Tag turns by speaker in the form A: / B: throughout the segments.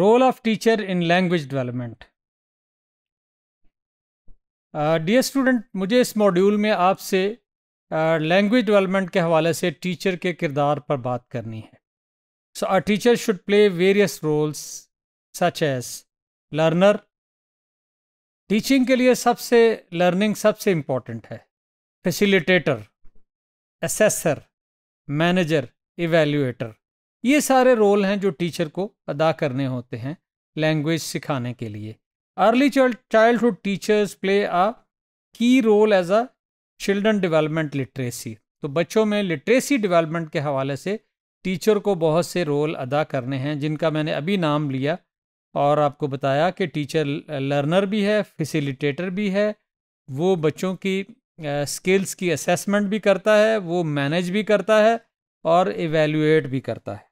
A: role of teacher in language development dear uh, student मुझे इस module में आपसे लैंग्वेज uh, डेवलपमेंट के हवाले से टीचर के किरदार पर बात करनी है so a teacher should play various roles such as learner teaching के लिए सबसे लर्निंग सबसे इम्पॉर्टेंट है फैसिलिटेटर एसेसर मैनेजर इवेल्यूएटर ये सारे रोल हैं जो टीचर को अदा करने होते हैं लैंग्वेज सिखाने के लिए early childhood teachers play a key role as a children development literacy तो बच्चों में लिटरेसी डेवलपमेंट के हवाले से टीचर को बहुत से रोल अदा करने हैं जिनका मैंने अभी नाम लिया और आपको बताया कि टीचर लर्नर भी है फैसिलिटेटर भी है वो बच्चों की स्किल्स की असेसमेंट भी करता है वो मैनेज भी करता है और एवेल्यूएट भी करता है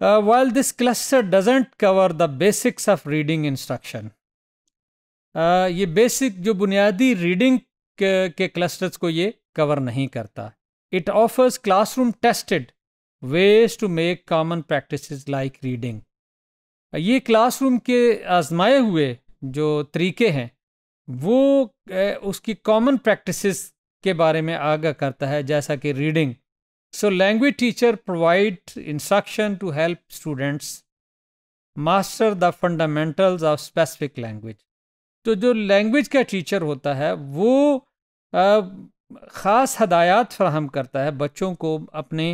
A: Uh, while this cluster doesn't cover the basics of reading instruction, uh, ये बेसिक जो बुनियादी रीडिंग के, के क्लस्टर्स को ये कवर नहीं करता it offers classroom tested ways to make common practice like reading ये क्लासरूम के आजमाए हुए जो तरीके हैं वो uh, उसकी कॉमन प्रैक्टिसेस के बारे में आगा करता है जैसा कि reading So language teacher provide instruction to help students master the fundamentals of specific language तो जो लैंग्वेज का टीचर होता है वो ख़ास हदायत फ्राहम करता है बच्चों को अपने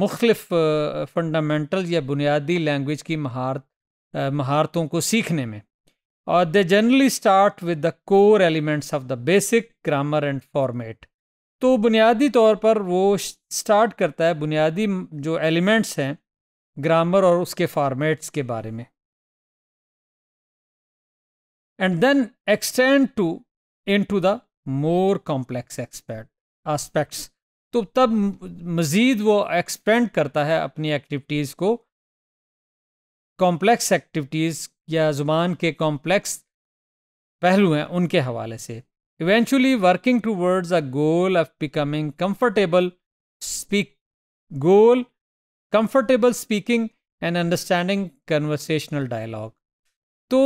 A: मुख्तफ फंडामेंटल या बुनियादी लैंग्वेज की महारत महारतों को सीखने में और they generally start with the core elements of the basic grammar and format तो बुनियादी तौर पर वो स्टार्ट करता है बुनियादी जो एलिमेंट्स हैं ग्रामर और उसके फॉर्मेट्स के बारे में and then extend to in to the more complex expect aspects तो तब मज़ीद वो एक्सपेंड करता है अपनी एक्टिविटीज़ को कॉम्प्लेक्स एक्टिविटीज़ या ज़ुबान के कॉम्प्लेक्स पहलू हैं उनके हवाले से eventually working towards a goal of becoming comfortable speak goal comfortable speaking and understanding conversational dialogue तो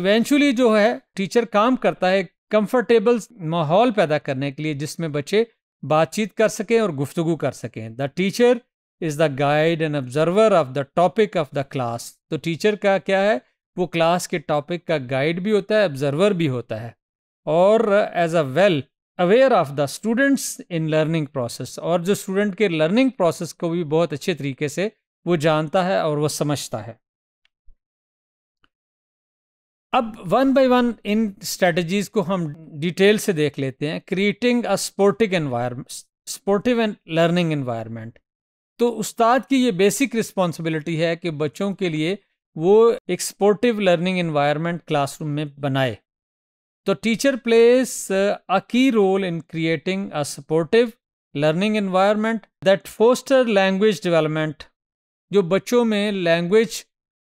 A: इवेंचुअली जो है टीचर काम करता है कंफर्टेबल माहौल पैदा करने के लिए जिसमें बच्चे बातचीत कर सकें और गुफ्तगु कर सकें the teacher is the guide and observer of the topic of the class तो टीचर का क्या है वो क्लास के टॉपिक का गाइड भी होता है ऑब्जर्वर भी होता है और as a well aware of the students in learning process और जो स्टूडेंट के लर्निंग प्रोसेस को भी बहुत अच्छे तरीके से वो जानता है और वो समझता है अब वन बाय वन इन स्ट्रेटजीज को हम डिटेल से देख लेते हैं creating a supportive environment supportive and learning environment तो उस्ताद की ये बेसिक रिस्पॉन्सिबिलिटी है कि बच्चों के लिए वो एक स्पोर्टिव लर्निंग एनवायरमेंट क्लासरूम में बनाए तो teacher plays a key role in creating a supportive learning environment that foster language development जो बच्चों में लैंग्वेज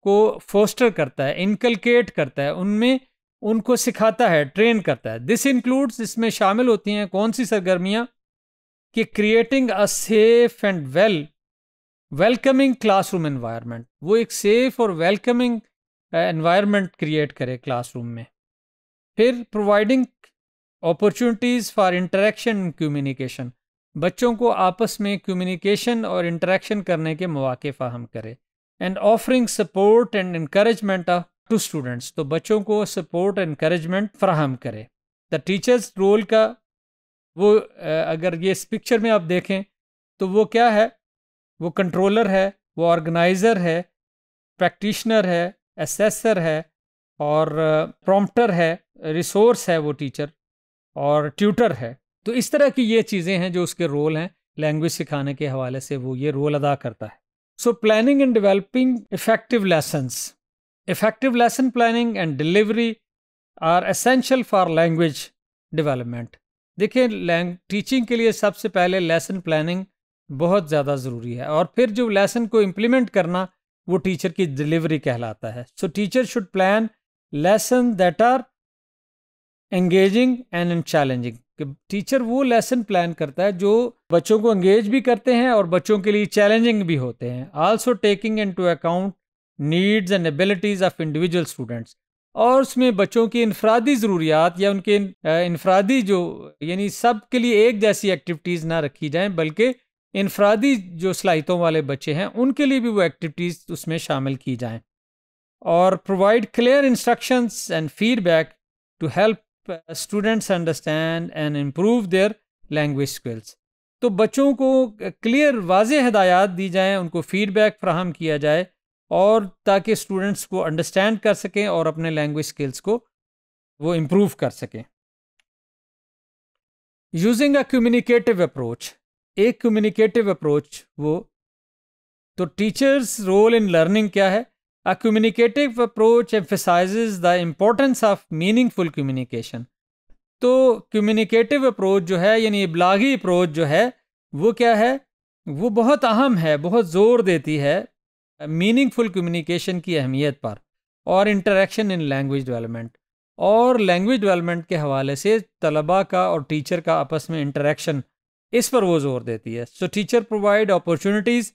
A: को फोस्टर करता है इनकलकेट करता है उनमें उनको सिखाता है ट्रेन करता है दिस इंक्लूड्स इसमें शामिल होती हैं कौन सी सरगर्मियाँ कि creating a safe and well welcoming classroom environment वो एक सेफ और वेलकमिंग एनवायरनमेंट क्रिएट करे क्लासरूम में फिर providing opportunities for interaction communication बच्चों को आपस में कम्युनिकेशन और इंटरेक्शन करने के मौाक़े फ़ाहम करें and offering support and encouragement to students तो बच्चों को सपोर्ट इनक्रेजमेंट फ्राहम करें द टीचर्स रोल का वो अगर ये इस पिक्चर में आप देखें तो वो क्या है वो कंट्रोलर है वो ऑर्गेनाइज़र है प्रैक्टिशनर है एसेसर है और प्रॉम्प्टर है रिसोर्स है वो टीचर और ट्यूटर है तो इस तरह की ये चीज़ें हैं जो उसके रोल हैं लैंग्वेज सिखाने के हवाले से वो ये रोल अदा करता है so planning and developing effective lessons effective lesson planning and delivery are essential for language development देखिए लैंग टीचिंग के लिए सबसे पहले लेसन प्लानिंग बहुत ज़्यादा ज़रूरी है और फिर जो लेसन को इम्प्लीमेंट करना वो टीचर की डिलीवरी कहलाता है so teacher should plan lesson that are engaging and and challenging teacher वो लेसन प्लान करता है जो बच्चों को एंगेज भी करते हैं और बच्चों के लिए चैलेंजिंग भी होते हैं also taking in to account needs and abilities of individual students और उसमें बच्चों की इनफरादी ज़रूरियात या उनके इनफरादी जो यानी सब के लिए एक जैसी एक्टिविटीज़ ना रखी जाएँ बल्कि इनफरादी जो सलाहितों वाले बच्चे हैं उनके लिए भी वो एक्टिविटीज़ उसमें शामिल की जाएँ और provide clear instructions and feedback to help students understand and improve their language skills तो बच्चों को क्लियर वाज हदायत दी जाएँ उनको फीडबैक फ्राहम किया जाए और ताकि स्टूडेंट्स को अंडरस्टैंड कर सकें और अपने लैंग्वेज स्किल्स को वो इम्प्रूव कर सकें यूजिंग अ कम्युनिकेटिव अप्रोच एक कम्युनिकेटिव अप्रोच वो तो टीचर्स रोल इन लर्निंग क्या है A communicative approach emphasizes the importance of meaningful communication. तो communicative approach जो है यानी इबलागी approach जो है वो क्या है वो बहुत अहम है बहुत ज़ोर देती है meaningful communication की अहमियत पर और interaction in language development. और language development के हवाले से तलबा का और teacher का आपस में interaction इस पर वो जोर देती है So teacher provide opportunities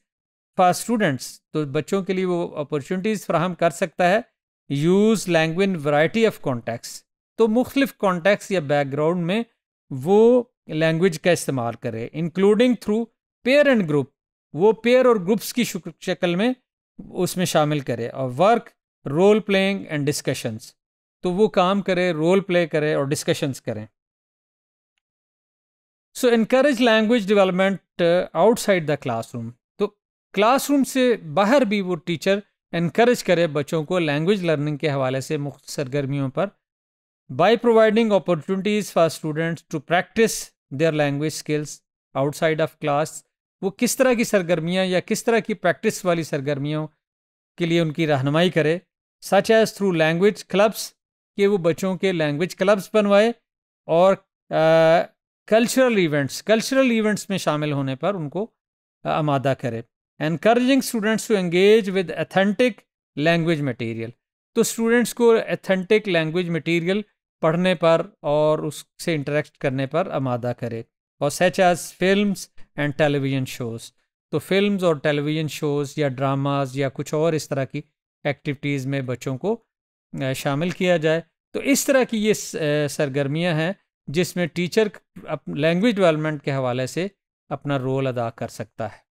A: for students तो बच्चों के लिए वो अपॉर्चुनिटीज़ फ्राहम कर सकता है use language variety of contacts तो मुख्तलिफ कॉन्टैक्ट्स या बैकग्राउंड में वो लैंग्वेज का इस्तेमाल करे including through pair and group वो पेयर और ग्रुप्स की शक्ल में उसमें शामिल करे और work role playing and discussions तो वो काम करे रोल प्ले करे और डिस्कशंस करें so increase language development outside the classroom classroom से बाहर भी वो टीचर इनक्रेज करे बच्चों को लैंग्वेज लर्निंग के हवाले से मुख्त सरगर्मियों पर by providing opportunities for students to practice their language skills outside of class वो किस तरह की सरगर्मियाँ या किस तरह की प्रैक्टिस वाली सरगर्मियों के लिए उनकी रहनमाई करे such as through language clubs के वो बच्चों के लैंग्वेज क्लब्स बनवाए और कल्चरल इवेंट्स कल्चरल इवेंट्स में शामिल होने पर उनको आमादा करे encouraging students to engage with authentic language material तो स्टूडेंट्स को एथेंटिक लैंग्वेज मटीरियल पढ़ने पर और उससे इंटरेक्ट करने पर आमादा करे और such as film and television shows तो फिल्म और टेलीविज़न शोज़ या ड्रामाज या कुछ और इस तरह की एक्टिविटीज़ में बच्चों को शामिल किया जाए तो इस तरह की ये सरगर्मियाँ हैं जिसमें टीचर लैंग्वेज डेवलपमेंट के हवाले से अपना रोल अदा कर सकता है